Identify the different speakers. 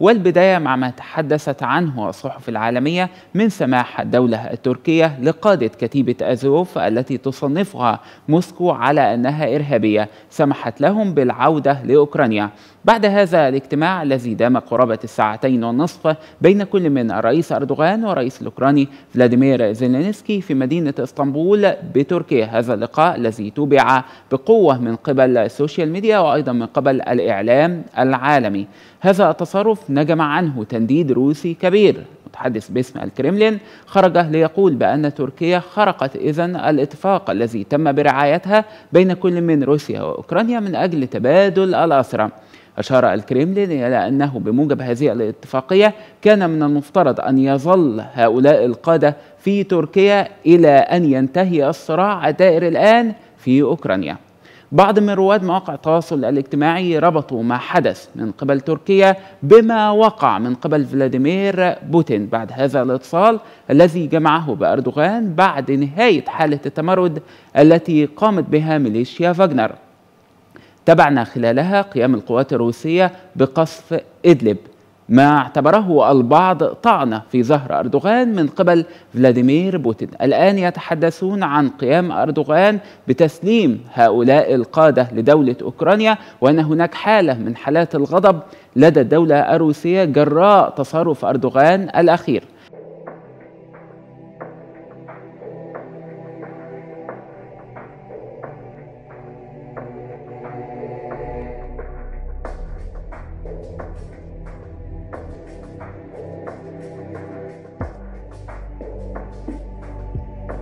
Speaker 1: والبداية مع ما تحدثت عنه الصحف العالمية من سماح الدولة التركية لقادة كتيبة أزوف التي تصنفها موسكو على أنها إرهابية سمحت لهم بالعودة لأوكرانيا بعد هذا الاجتماع الذي دام قرابة الساعتين والنصف بين كل من الرئيس أردوغان والرئيس الأوكراني فلاديمير زيلينسكي في مدينة اسطنبول بتركيا هذا اللقاء الذي تبع بقوة من قبل السوشيال ميديا وأيضا من قبل الإعلام العالمي هذا التصرف نجم عنه تنديد روسي كبير متحدث باسم الكريملين خرج ليقول بأن تركيا خرقت إذا الاتفاق الذي تم برعايتها بين كل من روسيا وأوكرانيا من أجل تبادل الأسرى أشار الكريملين إلى أنه بموجب هذه الاتفاقية كان من المفترض أن يظل هؤلاء القادة في تركيا إلى أن ينتهي الصراع الدائر الآن في أوكرانيا بعض من رواد مواقع التواصل الاجتماعي ربطوا ما حدث من قبل تركيا بما وقع من قبل فلاديمير بوتين بعد هذا الاتصال الذي جمعه بأردوغان بعد نهاية حالة التمرد التي قامت بها ميليشيا فاجنر تبعنا خلالها قيام القوات الروسية بقصف إدلب ما اعتبره البعض طعنة في ظهر أردوغان من قبل فلاديمير بوتين الآن يتحدثون عن قيام أردوغان بتسليم هؤلاء القادة لدولة أوكرانيا وأن هناك حالة من حالات الغضب لدى الدولة الروسية جراء تصرف أردوغان الأخير